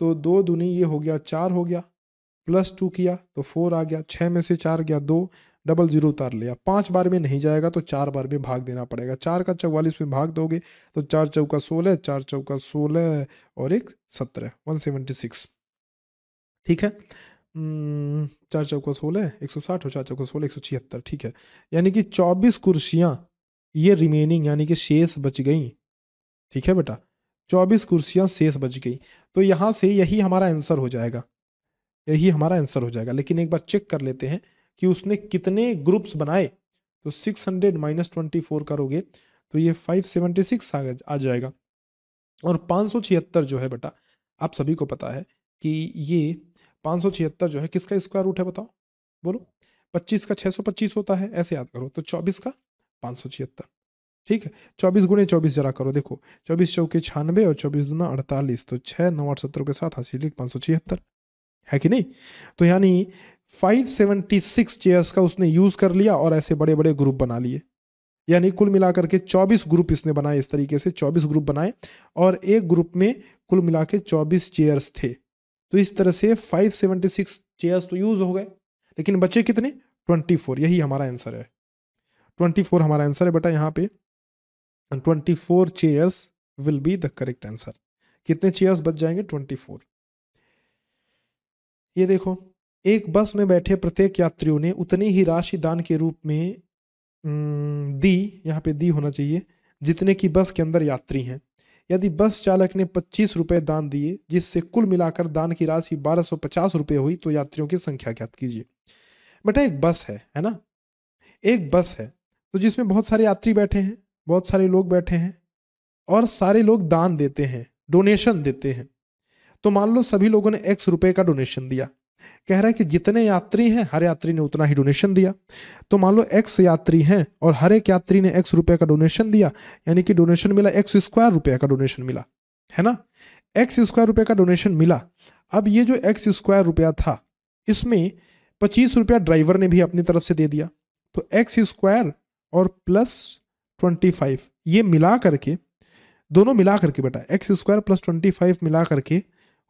तो दो दुनी ये हो गया चार हो गया प्लस टू किया तो फोर आ गया छः में से चार गया दो डबल जीरो उतार लिया पाँच बार में नहीं जाएगा तो चार बार में भाग देना पड़ेगा चार का चौवालीस में भाग दोगे तो चार चौका सोलह चार चौका सोलह और एक सत्रह वन सेवेंटी सिक्स ठीक है हम्म, चार चौका सोलह एक सौ साठ और चार चौका सोलह एक सौ छिहत्तर ठीक है यानी कि चौबीस कुर्सियाँ ये रिमेनिंग यानी कि शेष बच गई ठीक है बेटा चौबीस कुर्सियाँ शेष बच गई तो यहाँ से यही हमारा आंसर हो जाएगा यही हमारा आंसर हो जाएगा लेकिन एक बार चेक कर लेते हैं कि उसने कितने ग्रुप्स बनाए तो 600 हंड्रेड माइनस ट्वेंटी फोर करोगे तो ये 576 आ, आ जाएगा और पाँच जो है बेटा आप सभी को पता है कि ये पाँच जो है किसका स्क्वायर रूट है बताओ बोलो 25 का 625 होता है ऐसे याद करो तो 24 का पाँच ठीक है चौबीस गुणे चौबीस जरा करो देखो चौबीस चौके छियानवे और चौबीस दुना अड़तालीस तो छः नौ आठ सत्रों के साथ हासिल पाँच सौ छिहत्तर है कि नहीं तो यानी 576 चेयर्स का उसने यूज़ कर लिया और ऐसे बड़े बड़े ग्रुप बना लिए यानी कुल मिलाकर के 24 ग्रुप इसने बनाए इस तरीके से 24 ग्रुप बनाए और एक ग्रुप में कुल मिला के चौबीस चेयर्स थे तो इस तरह से 576 चेयर्स तो यूज़ हो गए लेकिन बचे कितने 24 यही हमारा आंसर है 24 हमारा आंसर है बेटा यहाँ पे 24 chairs will be the correct answer कितने चेयर्स बच जाएंगे 24 ये देखो एक बस में बैठे प्रत्येक यात्रियों ने उतनी ही राशि दान के रूप में दी यहाँ पे दी होना चाहिए जितने की बस के अंदर यात्री हैं यदि बस चालक ने पच्चीस रुपये दान दिए जिससे कुल मिलाकर दान की राशि बारह सौ पचास रुपये हुई तो यात्रियों की संख्या ज्ञात कीजिए बेटा एक बस है है ना एक बस है तो जिसमें बहुत सारे यात्री बैठे हैं बहुत सारे लोग बैठे हैं और सारे लोग दान देते हैं डोनेशन देते हैं तो मान लो सभी लोगों ने एक्स रुपए का डोनेशन दिया कह रहा है कि जितने यात्री हैं हर यात्री ने उतना ही डोनेशन दिया तो मान लो एक्स यात्री हैं और हर एक यात्री ने एक्स रुपए का डोनेशन दिया यानी कि डोनेशन मिला एक्स स्क्वायर रुपये का डोनेशन मिला है ना एक्स स्क्वायर रुपये का डोनेशन मिला अब ये जो एक्स स्क्वायर रुपया था इसमें पच्चीस रुपया ड्राइवर ने भी अपनी तरफ से दे दिया तो एक्स स्क्वायर और प्लस ट्वेंटी फाइव ये मिला करके दोनों मिला करके बेटा X square plus twenty five मिला करके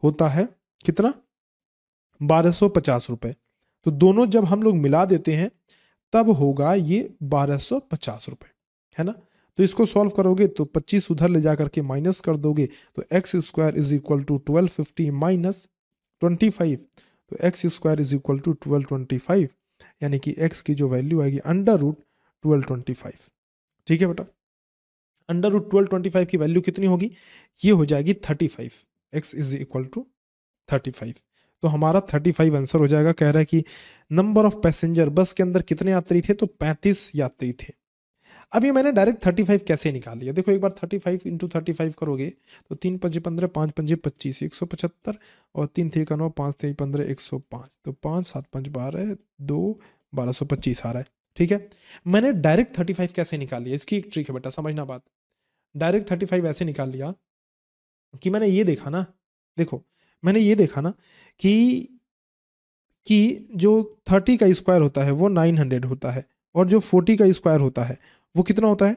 होता है कितना बारह सौ पचास रुपये तो दोनों जब हम लोग मिला देते हैं तब होगा ये बारह सौ पचास रुपये है ना तो इसको सॉल्व करोगे तो पच्चीस उधर ले जा करके माइनस कर दोगे तो X square is equal to twelve fifty minus twenty five तो X square is equal to twelve twenty five यानी कि एक्स की जो वैल्यू आएगी under root twelve twenty five ठीक है बेटा under root twelve twenty five की वैल्यू कितनी होगी ये हो जाएगी thirty five X is equal to thirty five तो हमारा थर्टी फाइव आंसर हो जाएगा कह रहा है कि नंबर ऑफ पैसेंजर बस के अंदर कितने यात्री थे तो पैंतीस यात्री थे अब ये मैंने डायरेक्ट थर्टी फाइव कैसे निकाल लिया देखो एक बार thirty five into thirty five करोगे तो तीन पंजे पंद्रह पाँच पंजे पच्चीस एक सौ पचहत्तर और तीन थ्री का नौ पाँच तेईस पंद्रह एक सौ पाँच तो पाँच सात पाँच बारह दो बारह सौ पच्चीस आ रहा है ठीक है मैंने डायरेक्ट थर्टी फाइव कैसे निकाली लिया इसकी एक ट्रिक है बेटा समझना बात डायरेक्ट थर्टी फाइव ऐसे निकाल लिया कि मैंने ये देखा ना देखो मैंने ये देखा ना कि कि जो थर्टी का स्क्वायर होता है वो नाइन हंड्रेड होता है और जो फोर्टी का स्क्वायर होता है वो कितना होता है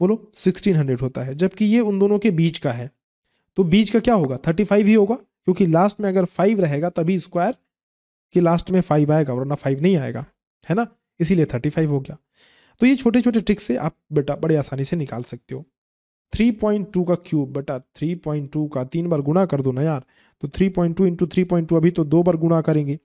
बोलो सिक्सटीन हंड्रेड होता है जबकि ये उन दोनों के बीच का है तो बीच का क्या होगा थर्टी फाइव ही होगा क्योंकि लास्ट में अगर फाइव रहेगा तभी स्क्वायर कि लास्ट में फाइव आएगा वरना फाइव नहीं आएगा है ना इसीलिए थर्टी फाइव हो गया तो ये छोटे छोटे ट्रिक से आप बेटा बड़े आसानी से निकाल सकते हो थ्री पॉइंट टू का क्यूब बेटा थ्री पॉइंट टू का तीन बार गुणा कर दो ना यार तो three point two into three point two अभी तो दो बार गुणा करेंगे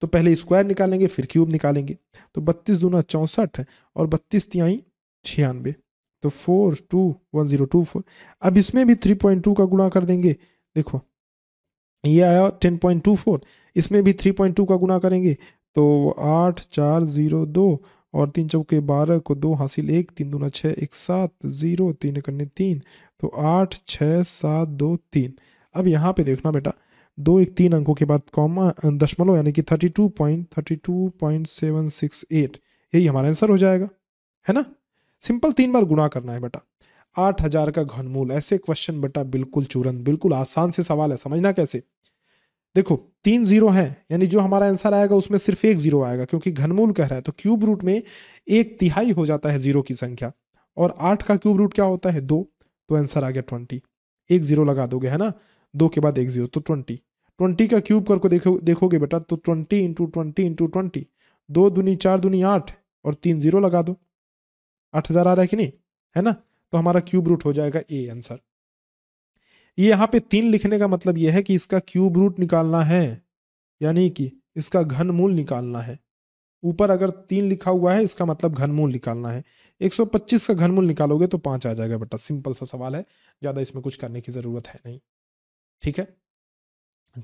तो पहले स्क्वायर निकालेंगे फिर क्यूब निकालेंगे तो बत्तीस दूना चौंसठ और बत्तीस तिहाई छियानवे तो four two one zero two four अब इसमें भी थ्री पॉइंट टू का गुणा कर देंगे देखो ये आया टेन पॉइंट टू फोर इसमें भी थ्री पॉइंट टू का गुणा करेंगे तो आठ चार जीरो दो और तीन चौके बारह को दो हासिल एक तीन दूना छः एक सात ज़ीरो तीन एक अन्य तीन तो आठ छः सात दो तीन अब यहाँ पे देखना बेटा दो एक तीन अंकों के बाद कॉमा दशमलव यानी कि thirty two point thirty two point seven six eight यही हमारा आंसर हो जाएगा है ना सिंपल तीन बार गुणा करना है बेटा आठ हजार का घनमूल ऐसे क्वेश्चन बेटा बिल्कुल चूरन बिल्कुल आसान से सवाल है समझना कैसे देखो तीन जीरो हैं यानी जो हमारा आंसर आएगा उसमें सिर्फ एक जीरो आएगा क्योंकि घनमूल कह रहा है तो क्यूब रूट में एक तिहाई हो जाता है जीरो की संख्या और आठ का क्यूब रूट क्या होता है दो तो आंसर आ गया ट्वेंटी एक जीरो लगा दोगे है ना दो के बाद एक जीरो तो ट्वेंटी ट्वेंटी का क्यूब करके देखो देखोगे बेटा तो twenty into twenty into twenty दो दुनी चार दुनी आठ और तीन जीरो लगा दो आठ हज़ार आ रहा है कि नहीं है ना तो हमारा क्यूब रूट हो जाएगा ए आंसर ये यहाँ पे तीन लिखने का मतलब यह है कि इसका क्यूब रूट निकालना है यानी कि इसका घनमूल निकालना है ऊपर अगर तीन लिखा हुआ है इसका मतलब घनमूल निकालना है 125 का घनमूल निकालोगे तो पाँच आ जाएगा बेटा सिंपल सा सवाल है ज़्यादा इसमें कुछ करने की ज़रूरत है नहीं ठीक है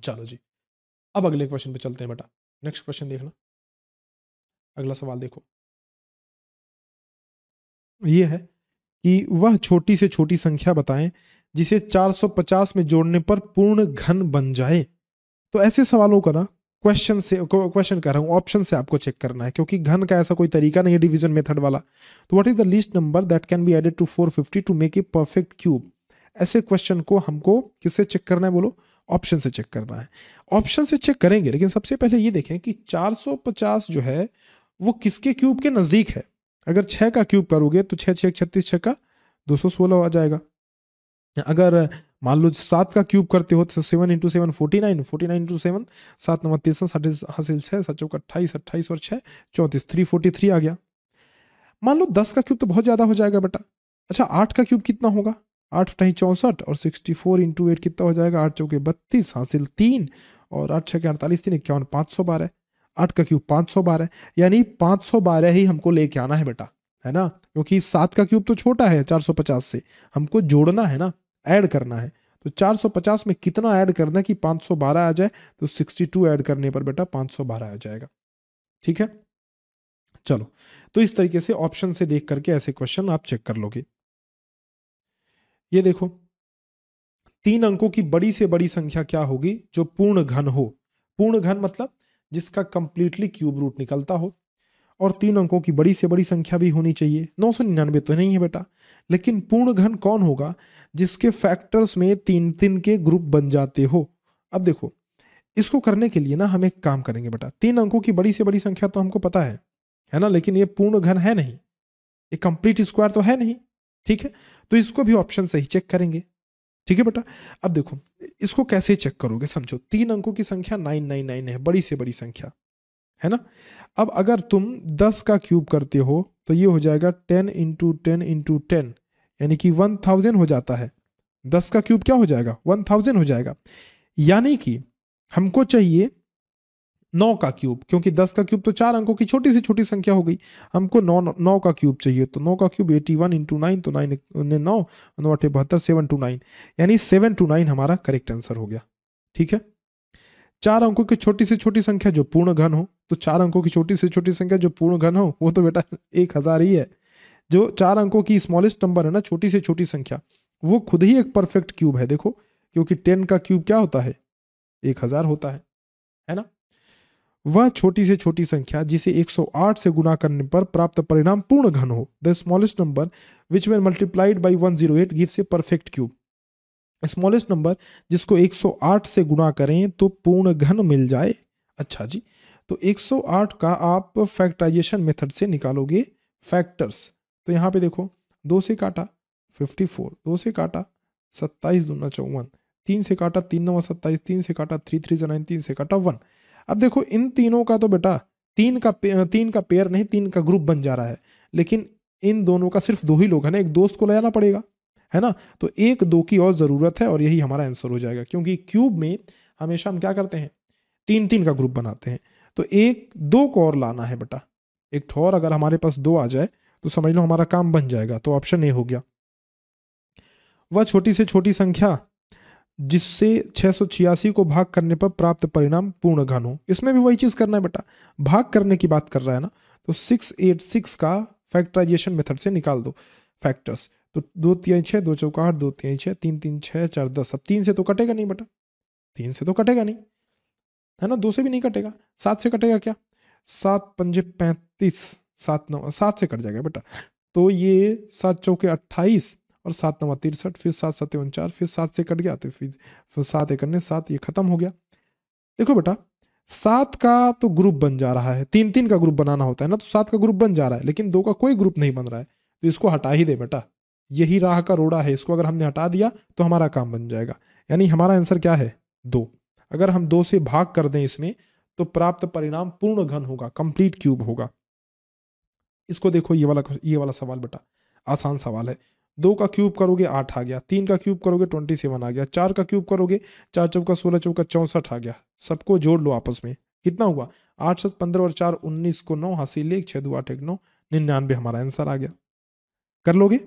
चलो जी अब अगले क्वेश्चन पे चलते हैं बेटा नेक्स्ट क्वेश्चन देखना अगला सवाल देखो ये है कि वह छोटी से छोटी संख्या बताएं जिसे 450 में जोड़ने पर पूर्ण घन बन जाए तो ऐसे सवालों का ना क्वेश्चन से क्वेश्चन कह रहा हूँ ऑप्शन से आपको चेक करना है क्योंकि घन का ऐसा कोई तरीका नहीं है डिवीजन मेथड वाला तो what is the least number that can be added to 450 to make a perfect cube ऐसे क्वेश्चन को हमको किससे चेक करना है बोलो ऑप्शन से चेक करना है ऑप्शन से चेक करेंगे लेकिन सबसे पहले ये देखें कि चार जो है वो किसके क्यूब के नज़दीक है अगर छः का क्यूब करोगे तो छः छः छत्तीस छः का दो आ जाएगा अगर मान लो सात का क्यूब करते हो तो seven into seven forty nine forty nine into seven सात नंबर तिरसठ हासिल छः सात चौक अट्ठाईस अट्ठाईस और छः चौंतीस थ्री फोर्टी थ्री आ गया मान लो दस का क्यूब तो बहुत ज़्यादा हो जाएगा बेटा अच्छा आठ का क्यूब कितना होगा आठ अट्ठाई चौंसठ और सिक्सटी फोर इंटू एट कितना हो जाएगा आठ चौके बत्तीस हासिल तीन और आठ छः के अड़तालीस तीन इक्यावन पाँच सौ बारह आठ का क्यूब पाँच सौ बारह यानी पाँच सौ बारह ही हमको लेके आना है बेटा है ना क्योंकि सात का क्यूब तो छोटा है चार सौ पचास से हमको जोड़ना है ना ऐड करना है तो 450 में कितना ऐड करना है कि 512 आ जाए तो 62 ऐड करने पर बेटा 512 आ जाएगा ठीक है चलो तो इस तरीके से ऑप्शन से देख करके ऐसे क्वेश्चन आप चेक कर लोगे ये देखो तीन अंकों की बड़ी से बड़ी संख्या क्या होगी जो पूर्ण घन हो पूर्ण घन मतलब जिसका कंप्लीटली क्यूब रूट निकलता हो और तीन अंकों की बड़ी से बड़ी संख्या भी होनी चाहिए नौ सौ निन्यानवे तो नहीं है बेटा लेकिन पूर्ण घन कौन होगा जिसके फैक्टर्स में तीन तीन के ग्रुप बन जाते हो अब देखो इसको करने के लिए ना हम एक काम करेंगे बेटा तीन अंकों की बड़ी से बड़ी संख्या तो हमको पता है है ना लेकिन ये पूर्ण घन है नहीं ये कंप्लीट स्क्वायर तो है नहीं ठीक है तो इसको भी ऑप्शन से ही चेक करेंगे ठीक है बेटा अब देखो इसको कैसे चेक करोगे समझो तीन अंकों की संख्या नाइन नाइन नाइन है बड़ी से बड़ी संख्या है ना अब अगर तुम 10 का क्यूब करते हो तो ये हो जाएगा 10 इंटू टेन इंटू टेन यानी कि 1000 हो जाता है 10 का क्यूब क्या हो जाएगा 1000 हो जाएगा यानी कि हमको चाहिए नौ का क्यूब क्योंकि दस का क्यूब तो चार अंकों की छोटी से छोटी संख्या हो गई हमको नौ नौ का क्यूब चाहिए तो नौ का cube eighty one into nine तो नाइन नौ नौ अठे बहत्तर सेवन टू नाइन यानी सेवन टू नाइन हमारा करेक्ट आंसर हो गया ठीक है चार अंकों की छोटी से छोटी संख्या जो पूर्ण घन हो तो चार अंकों की छोटी से छोटी संख्या जो पूर्ण घन हो वो तो बेटा एक हजार ही है जो चार अंकों की स्मॉलेस्ट नंबर है ना छोटी से छोटी संख्या वो खुद ही एक परफेक्ट क्यूब है देखो क्योंकि टेन का क्यूब क्या होता है एक हजार होता है है ना वह छोटी से छोटी संख्या जिसे 108 से गुना करने पर प्राप्त परिणाम पूर्ण घन हो the smallest number which when multiplied by eight gives a perfect cube smallest number जिसको 108 से गुणा करें तो पूर्ण घन मिल जाए अच्छा जी तो 108 का आप फैक्टराइजेशन मेथड से निकालोगे फैक्टर्स तो यहाँ पे देखो दो से काटा 54 दो से काटा सत्ताईस दूना चौवन तीन से काटा तीन नवा सत्ताईस तीन से काटा थ्री थ्री जो नाइन तीन से काटा वन अब देखो इन तीनों का तो बेटा तीन का तीन का पेयर नहीं तीन का ग्रुप बन जा रहा है लेकिन इन दोनों का सिर्फ दो ही लोग है ना एक दोस्त को ले जाना पड़ेगा है ना तो एक दो की और ज़रूरत है और यही हमारा आंसर हो जाएगा क्योंकि क्यूब में हमेशा हम क्या करते हैं तीन तीन का ग्रुप बनाते हैं तो एक दो को और लाना है बेटा एक ठोर अगर हमारे पास दो आ जाए तो समझ लो हमारा काम बन जाएगा तो ऑप्शन ए हो गया वह छोटी से छोटी संख्या जिससे छः को भाग करने पर प्राप्त परिणाम पूर्ण घन हो इसमें भी वही चीज़ करना है बेटा भाग करने की बात कर रहा है ना तो सिक्स एट सिक्स का फैक्टराइजेशन मेथड से निकाल दो फैक्टर्स तो दो तिहाई छः दो चौका आठ दो तियाई छः तीन तीन छः चार दस अब तीन से तो कटेगा नहीं बेटा तीन से तो कटेगा नहीं है ना दो से भी नहीं कटेगा सात से कटेगा क्या सात पंजे पैंतीस सात नौ सात से कट जाएगा बेटा तो ये सात चौके अट्ठाईस और सात नवा तिरसठ फिर सात सात उनचार फिर सात से कट गया तो फिर फिर सात एक अन्य सात ये खत्म हो गया देखो बेटा सात का तो ग्रुप बन जा रहा है तीन तीन का ग्रुप बनाना होता है ना तो सात का ग्रुप बन जा रहा है लेकिन दो का कोई ग्रुप नहीं बन रहा है तो इसको हटा ही दे बेटा यही राह का रोड़ा है इसको अगर हमने हटा दिया तो हमारा काम बन जाएगा यानी हमारा आंसर क्या है दो अगर हम दो से भाग कर दें इसमें तो प्राप्त परिणाम पूर्ण घन होगा कंप्लीट क्यूब होगा इसको देखो ये वाला ये वाला सवाल बेटा आसान सवाल है दो का क्यूब करोगे आठ आ गया तीन का क्यूब करोगे ट्वेंटी सेवन आ गया चार का क्यूब करोगे चार चौका सोलह चौका चौंसठ आ गया सबको जोड़ लो आपस में कितना हुआ आठ सत पंद्रह और चार उन्नीस को नौ हासिल एक छह दो आठ एक नौ निन्यानवे हमारा आंसर आ गया कर लोगे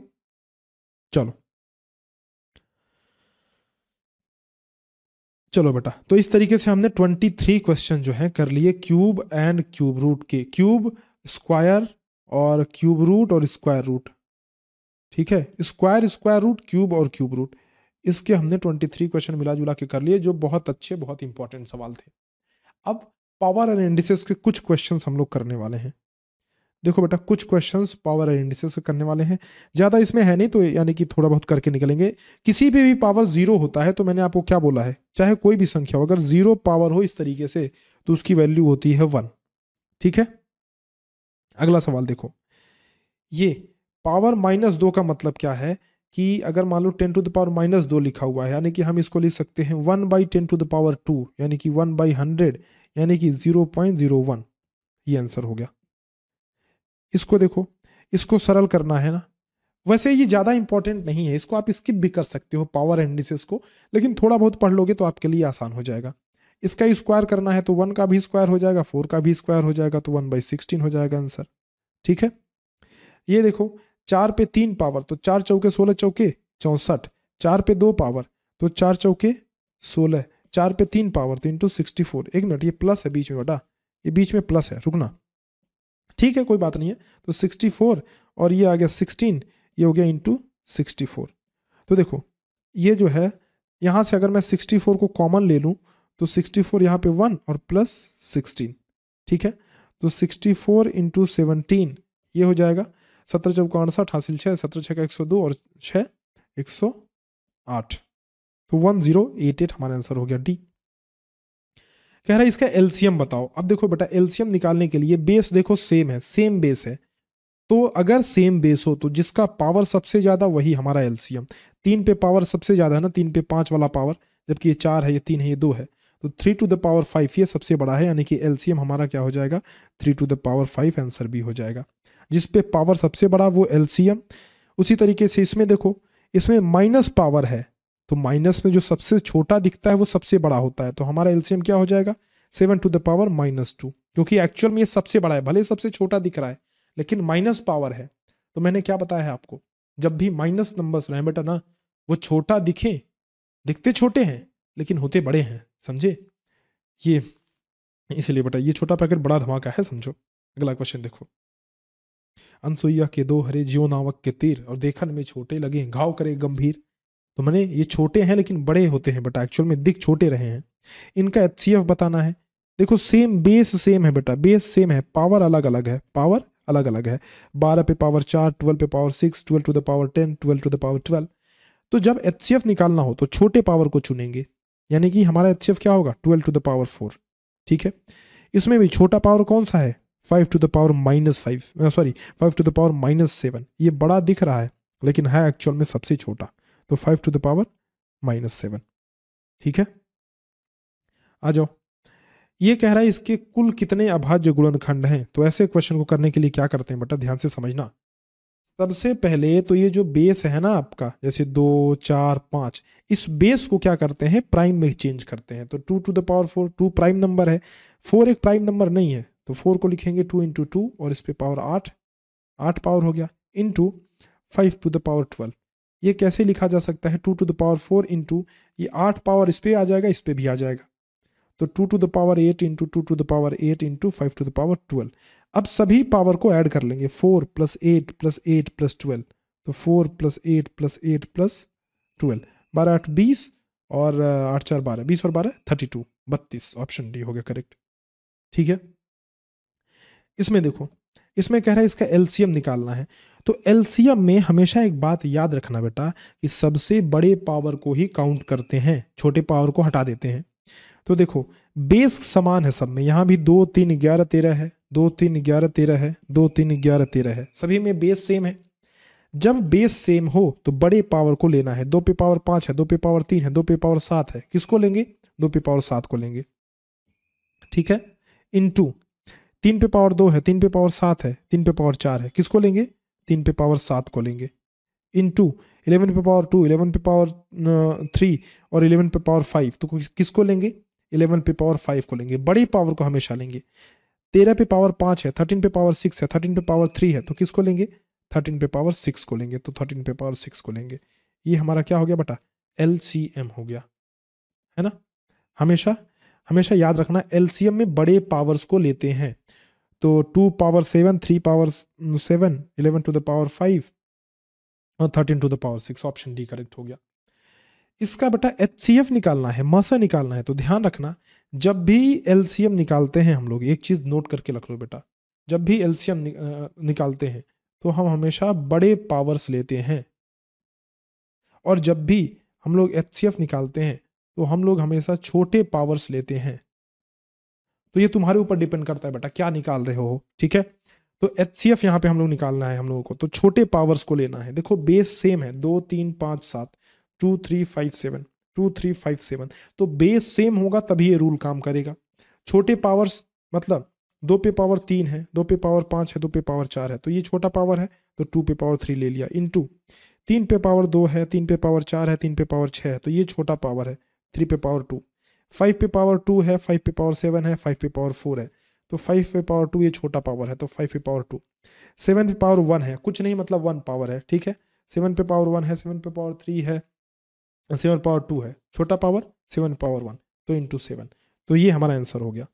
चलो चलो बेटा तो इस तरीके से हमने 23 क्वेश्चन जो है कर लिए क्यूब एंड क्यूब रूट के क्यूब स्क्वायर और क्यूब रूट और स्क्वायर रूट ठीक है स्क्वायर स्क्वायर रूट क्यूब और क्यूब रूट इसके हमने 23 क्वेश्चन मिला जुला के कर लिए जो बहुत अच्छे बहुत इंपॉर्टेंट सवाल थे अब पावर एंड इंडिसेस के कुछ क्वेश्चन हम लोग करने वाले हैं देखो बेटा कुछ क्वेश्चंस पावर आइडेंटिटी करने वाले हैं ज़्यादा इसमें है नहीं तो यानी कि थोड़ा बहुत करके निकलेंगे किसी पे भी पावर जीरो होता है तो मैंने आपको क्या बोला है चाहे कोई भी संख्या हो अगर जीरो पावर हो इस तरीके से तो उसकी वैल्यू होती है वन ठीक है अगला सवाल देखो ये पावर माइनस दो का मतलब क्या है कि अगर मान लो ten to the power minus दो लिखा हुआ है यानी कि हम इसको लिख सकते हैं one by ten to the power two यानी कि वन बाई हंड्रेड यानी कि जीरो पॉइंट जीरो वन ये आंसर हो गया इसको देखो इसको सरल करना है ना वैसे ये ज़्यादा इंपॉर्टेंट नहीं है इसको आप स्किप भी कर सकते हो पावर एंडिसेस को लेकिन थोड़ा बहुत पढ़ लोगे तो आपके लिए आसान हो जाएगा इसका स्क्वायर करना है तो वन का भी स्क्वायर हो जाएगा फोर का भी स्क्वायर हो जाएगा तो वन बाई सिक्सटीन हो जाएगा आंसर ठीक है ये देखो चार पे तीन पावर तो चार चौके सोलह चौके चौसठ चार पे दो पावर तो चार चौके सोलह चार पे तीन पावर तो इंटू सिक्सटी फोर एक मिनट ये प्लस है बीच में बेटा ये बीच में प्लस है रुकना ठीक है कोई बात नहीं है तो सिक्सटी फोर और ये आ गया सिक्सटीन ये हो गया इंटू सिक्सटी फोर तो देखो ये जो है यहाँ से अगर मैं सिक्सटी फोर को कॉमन ले लूँ तो सिक्सटी फोर यहाँ पर वन और प्लस सिक्सटीन ठीक है तो सिक्सटी फोर इंटू सेवनटीन ये हो जाएगा सत्रह का अड़सठ हासिल छः सत्रह छः का एक सौ दो और छः एक सौ आठ तो वन ज़ीरो एट एट हमारा आंसर हो गया डी कह रहा है इसका एल्सियम बताओ अब देखो बेटा एल्सियम निकालने के लिए बेस देखो सेम है सेम बेस है तो अगर सेम बेस हो तो जिसका पावर सबसे ज़्यादा वही हमारा एल्सियम तीन पे पावर सबसे ज़्यादा है ना तीन पे पाँच वाला पावर जबकि ये चार है ये तीन है ये दो है तो three to the power five ये सबसे बड़ा है यानी कि एल्सियम हमारा क्या हो जाएगा three to the power five answer भी हो जाएगा जिस पे पावर सबसे बड़ा वो एल्सियम उसी तरीके से इसमें देखो इसमें माइनस पावर है तो माइनस में जो सबसे छोटा दिखता है वो सबसे बड़ा होता है तो हमारा एल्सियम क्या हो जाएगा seven to the power minus two क्योंकि एक्चुअल में ये सबसे बड़ा है भले सबसे छोटा दिख रहा है लेकिन माइनस पावर है तो मैंने क्या बताया है आपको जब भी माइनस नंबर्स रहे बेटा ना वो छोटा दिखे दिखते छोटे हैं लेकिन होते बड़े हैं समझे ये इसलिए बेटा ये छोटा पैकेट बड़ा धमाका है समझो अगला क्वेश्चन देखो अनसुईया के दो हरे जियो नावक के तीर और देखन में छोटे लगे घाव करे गंभीर तो मैंने ये छोटे हैं लेकिन बड़े होते हैं बेटा एक्चुअल में दिख छोटे रहे हैं इनका एच बताना है देखो सेम बेस सेम है बेटा बेस सेम है पावर अलग अलग है पावर अलग अलग है बारह पे पावर चार ट्वेल्व पे power six twelve to the power ten twelve to the power twelve तो जब एच निकालना हो तो छोटे पावर को चुनेंगे यानी कि हमारा एच क्या होगा twelve to the power four ठीक है इसमें भी छोटा पावर कौन सा है five to the power minus five sorry five to the power minus seven ये बड़ा दिख रहा है लेकिन है एक्चुअल में सबसे छोटा तो five to the power minus seven ठीक है आ जाओ ये कह रहा है इसके कुल कितने अभाज्य गुणनखंड हैं तो ऐसे क्वेश्चन को करने के लिए क्या करते हैं बेटा ध्यान से समझना सबसे पहले तो ये जो बेस है ना आपका जैसे दो चार पाँच इस बेस को क्या करते हैं प्राइम में चेंज करते हैं तो two to the power four two prime number है फोर एक प्राइम नंबर नहीं है तो फोर को लिखेंगे टू इंटू टू और इस पे पावर आठ आठ पावर हो गया into five to the power twelve ये कैसे लिखा जा सकता है two to the power four into ये आठ पावर इस पर आ जाएगा इस पर भी आ जाएगा तो two to the power eight into two to the power eight into five to the power twelve अब सभी पावर को ऐड कर लेंगे four plus eight plus eight plus twelve तो four plus eight plus eight plus twelve बारह आठ बीस और आठ चार बारह बीस और बारह थर्टी टू बत्तीस ऑप्शन डी हो गया करेक्ट ठीक है इसमें देखो इसमें कह रहा है इसका एलसीएम निकालना है तो एलसीएम में हमेशा एक बात याद रखना बेटा कि सबसे बड़े पावर को ही काउंट करते हैं छोटे पावर को हटा देते हैं तो देखो बेस समान है सब में यहाँ भी दो तीन ग्यारह तेरह है दो तीन ग्यारह तेरह है दो तीन ग्यारह तेरह है सभी में बेस सेम है जब बेस सेम हो तो बड़े पावर को लेना है दो पे पावर पांच है दो पे पावर तीन है दो पे पावर सात है किसको लेंगे दो पे पावर सात को लेंगे ठीक है इन टू तीन पे पावर दो है तीन पे पावर सात है तीन पे पावर चार है किसको लेंगे तीन पे पावर सात को लेंगे इन टू इलेवन पे पावर टू इलेवन पे पावर थ्री और इलेवन पे पावर फाइव तो किसको लेंगे इलेवन पे पावर फाइव को लेंगे बड़ी पावर को हमेशा लेंगे तेरह पे पावर पाँच है थर्टीन पे पावर सिक्स है थर्टीन पे पावर थ्री है तो किसको लेंगे थर्टीन पे पावर सिक्स को लेंगे तो थर्टीन पे पावर सिक्स को लेंगे ये हमारा क्या हो गया बेटा एल सी एम हो गया है ना हमेशा हमेशा याद रखना एल सी एम में बड़े पावर्स को लेते हैं तो two power seven three power seven eleven to the power five और thirteen to the power six option D correct हो गया इसका बेटा एच निकालना है मस निकालना है तो ध्यान रखना जब भी एल निकालते हैं हम लोग एक चीज़ नोट करके रख लो बेटा जब भी एल निकालते हैं तो हम हमेशा बड़े पावर्स लेते हैं और जब भी हम लोग एच निकालते हैं तो हम लोग हमेशा छोटे पावर्स लेते हैं तो ये तुम्हारे ऊपर डिपेंड करता है बेटा क्या निकाल रहे हो ठीक है तो एच सी एफ यहाँ पे हम लोग निकालना है हम लोगों को तो छोटे पावर्स को लेना है देखो बेस सेम है दो तीन पाँच सात two three five seven two three five seven तो बेस सेम होगा तभी ये रूल काम करेगा छोटे पावर्स मतलब दो पे पावर तीन है दो पे पावर पाँच है दो पे पावर चार है तो ये छोटा पावर है तो टू पे पावर थ्री ले लिया इन टू तीन पे पावर दो है तीन पे पावर चार है तीन पे पावर छः है तो ये छोटा पावर है थ्री पे पावर टू फाइव पे पावर टू है फाइव पे पावर सेवन है फाइव पे पावर फोर है तो फाइव पे पावर टू ये छोटा पावर है तो फाइव पे पावर टू सेवन पे पावर वन है कुछ नहीं मतलब वन पावर है ठीक है सेवन पे पावर वन है सेवन पे पावर थ्री है सेवन पावर टू है छोटा पावर सेवन पावर वन तो इंटू सेवन तो ये हमारा आंसर हो गया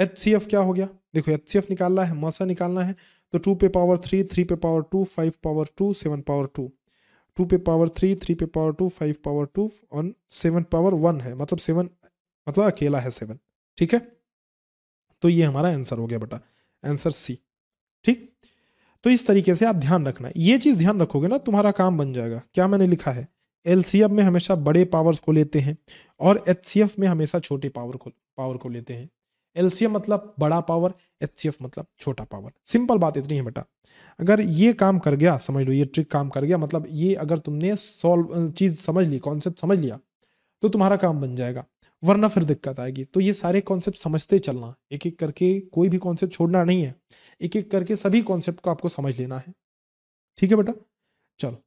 एच सी एफ क्या हो गया देखो एच सी एफ निकालना है मसा निकालना है तो टू पे पावर थ्री थ्री पे power two five power two seven power two two पे पावर थ्री थ्री पे power two five power two और सेवन पावर वन है मतलब सेवन मतलब अकेला है सेवन ठीक है तो ये हमारा आंसर हो गया बेटा आंसर सी ठीक तो इस तरीके से आप ध्यान रखना ये चीज़ ध्यान रखोगे ना तुम्हारा काम बन जाएगा क्या मैंने लिखा है एल में हमेशा बड़े पावर्स को लेते हैं और एच में हमेशा छोटे पावर को पावर को लेते हैं एल मतलब बड़ा पावर एच मतलब छोटा पावर सिंपल बात इतनी है बेटा अगर ये काम कर गया समझ लो ये ट्रिक काम कर गया मतलब ये अगर तुमने सॉल्व चीज़ समझ ली कॉन्सेप्ट समझ लिया तो तुम्हारा काम बन जाएगा वरना फिर दिक्कत आएगी तो ये सारे कॉन्सेप्ट समझते चलना एक एक करके कोई भी कॉन्सेप्ट छोड़ना नहीं है एक एक करके सभी कॉन्सेप्ट को आपको समझ लेना है ठीक है बेटा चलो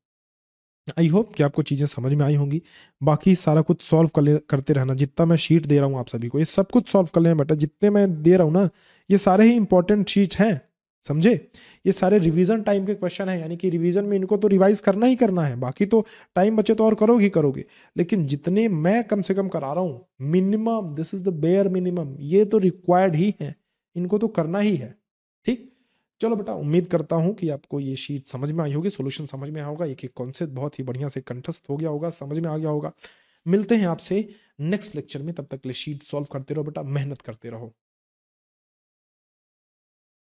आई होप कि आपको चीज़ें समझ में आई होंगी बाकी सारा कुछ सॉल्व कर ले करते रहना जितना मैं शीट दे रहा हूँ आप सभी को ये सब कुछ सॉल्व कर लेना बेटा जितने मैं दे रहा हूँ ना ये सारे ही इंपॉर्टेंट चीज हैं समझे ये सारे रिवीजन टाइम के क्वेश्चन है यानी कि रिवीजन में इनको तो रिवाइज करना ही करना है बाकी तो टाइम बचे तो और करोगे ही करोगे लेकिन जितने मैं कम से कम करा रहा हूँ minimum this is the bare minimum ये तो रिक्वायर्ड ही है इनको तो करना ही है ठीक चलो बेटा उम्मीद करता हूँ कि आपको ये शीट समझ में आई होगी सोल्यूशन समझ में आया होगा एक एक कॉन्सेप्ट बहुत ही बढ़िया से कंठस्थ हो गया होगा समझ में आ गया होगा मिलते हैं आपसे नेक्स्ट लेक्चर में तब तक ले शीट सॉल्व करते रहो बेटा मेहनत करते रहो